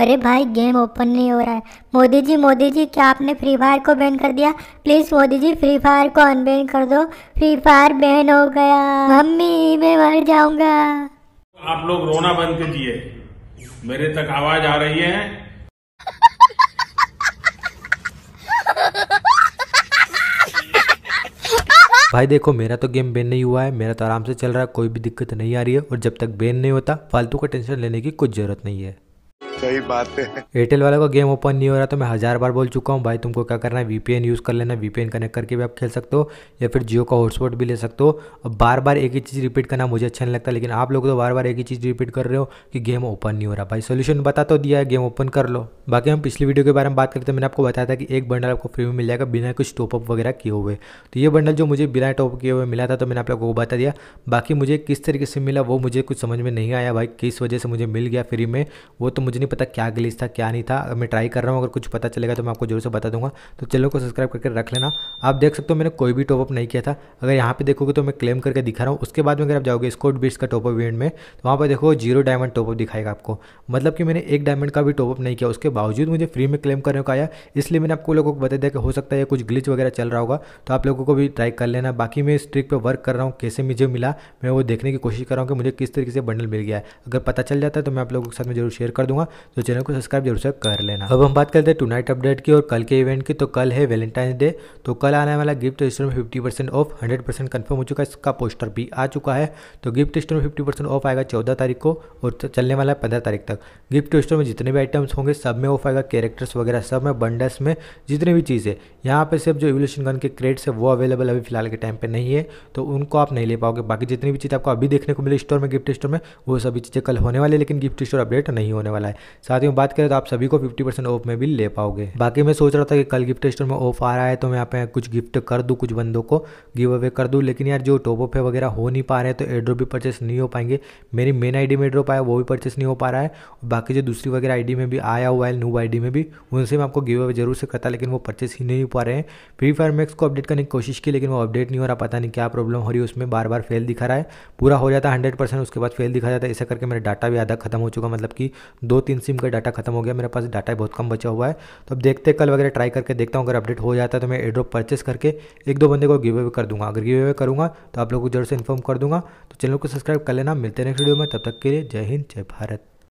अरे भाई game open नहीं हो रहा है मोदी जी मोदी जी क्या आपने फ्री फायर को बैन कर दिया please Modi ji free fire को अनबैन कर दो फ्री फायर बैन हो गया मम्मी मैं मर जाऊंगा आप लोग रोना बंद कीजिए मेरे तक आवाज आ रही है भाई देखो मेरा तो गेम बैन नहीं हुआ है मेरा तो आराम से चल रहा है कोई भी दिक्कत नहीं आ रही है और जब तक बैन नहीं होता फालतू का टेंशन लेने की कुछ जरूरत नहीं है सही बात है एयरटेल वाले का गेम ओपन नहीं हो रहा तो मैं हजार बार बोल चुका हूँ भाई तुमको क्या करना है वीपीएन यूज़ कर लेना वीपीएन कनेक्ट करके भी आप खेल सकते हो या फिर जियो का हॉटस्पॉट भी ले सकते हो अब बार बार एक ही चीज़ रिपीट करना मुझे अच्छा नहीं लगता लेकिन आप लोग तो बार बार एक ही चीज़ रिपीट कर रहे हो कि गेम ओपन नहीं हो रहा भाई सोल्यूशन बता तो दिया है गेम ओपन कर लो बाकी हम पिछली वीडियो के बारे में बात करते हैं मैंने आपको बताया था कि एक बंडल आपको फ्री में मिल जाएगा बिना कुछ टॉपअप वगैरह किए हुए तो ये बंडल जो मुझे बिना टॉप किए हुए मिला था तो मैंने आप लोगों को बता दिया बाकी मुझे किस तरीके से मिला वो मुझे कुछ समझ में नहीं आया भाई किस वजह से मुझे मिल गया फ्री में वो तो मुझे नहीं पता क्या ग्लिच था क्या नहीं था मैं ट्राई कर रहा हूँ अगर कुछ पता चलेगा तो मैं आपको जरूर से बता दूंगा तो चैनल को सब्सक्राइब करके रख लेना आप देख सकते हो मैंने कोई भी टॉपअप नहीं किया था अगर यहाँ पे देखोगे तो मैं क्लेम करके दिखा रहा हूँ उसके बाद में अगर आप जाओगे स्कोट बीट्स का टॉपअप इवेंट में तो वहाँ पर देखो जीरो डायमंड टॉपअप दिखाएगा आपको मतलब कि मैंने एक डायमंड का भी टॉपअप नहीं किया उसके बावजूद मुझे फ्री में क्लेम करने को आया इसलिए मैंने आपको लोगों को बता दिया कि हो सकता है कुछ ग्लिच वगैरह चल रहा होगा तो आप लोगों को भी ट्राई कर लेना बाकी मैं इस ट्रिक पर वर्क कर रहा हूँ कैसे मुझे मिला मैं वो देखने की कोशिश कर रहा हूँ कि मुझे किस तरीके से बंडल मिल गया है अगर पता चल जाता है तो मैं आप लोगों के साथ में जरूर शेयर कर दूंगा तो चैनल को सब्सक्राइब जरूर से कर लेना अब हम बात करते हैं टू नाइट अपडेट की और कल के इवेंट की तो कल है वैलेंटाइन डे तो कल आने वाला गिफ्ट स्टोर में fifty percent off hundred percent confirm हो चुका है इसका पोस्टर भी आ चुका है तो गिफ्ट स्टोर में फिफ्टी परसेंट ऑफ आएगा चौदह तारीख को और चलने वाला है पंद्रह तारीख तक गिफ्ट स्टोर में जितने भी आइटम्स होंगे सब में ऑफ आएगा कैरेक्टर्स वगैरह सब में बंडस में जितनी भी चीज है यहाँ पर सिर्फ जो एवोल्यूशन गन के क्रेड्स है वो अवेलेबल अभी फिलहाल के टाइम पर नहीं है तो उनको आप नहीं ले पाओगे बाकी जितनी भी चीज़ आपको अभी देखने को मिली स्टोर में गिफ्ट स्टोर में वो सभी चीज़ें कल होने वाली है लेकिन गिफ्ट स्टोर अपडेट नहीं होने वाला है साथ ही में बात करें तो आप सभी को फिफ्टी परसेंट ऑफ में भी ले पाओगे बाकी मैं सोच रहा था कि कल गिफ्ट स्टोर में ऑफ आ रहा है तो मैं यहाँ पे कुछ गिफ्ट कर दूँ कुछ बंदों को गिव अवे कर दूँ लेकिन यार जो टॉपअप है वगैरह हो नहीं पा रहे तो एड्रॉप भी परचेस नहीं हो पाएंगे मेरी मेन आई में एड्रो आया वो भी परचेस नहीं हो पा रहा है बाकी जो दूसरी वगैरह आई में भी आया हुआ है न्यू आई में भी उनसे मैं आपको गिव अवे जरूर से करता लेकिन वो परचेस ही नहीं हो पा रहे हैं फ्री फायर मैक्स को अपडेट करने की कोशिश की लेकिन वो अपडेट नहीं हो रहा पता नहीं क्या प्रॉब्लम हो रही है उसमें बार बार फेल दिखा रहा है पूरा हो जाता है हंड्रेड उसके बाद फेल दिखा जाता है ऐसा करके मेरा डाटा भी आधा खत्म हो चुका मतलब कि दो तीन तीन सिम का डाटा खत्म हो गया मेरे पास डाटा बहुत कम बचा हुआ है तो अब देखते कल वगैरह ट्राई करके देखता हूँ अगर अपडेट हो जाता है तो मैं एड्रॉप परचेस करके एक दो बंदे को गिव अवे कर दूंगा अगर गिव अवे करूँगा तो आप लोगों को जरूर से इन्फॉर्म कर दूंगा तो चैनल को सब्सक्राइब कर लेना मिलते हैं नेक्स्ट वीडियो में तब तक के लिए जय हिंद जय भारत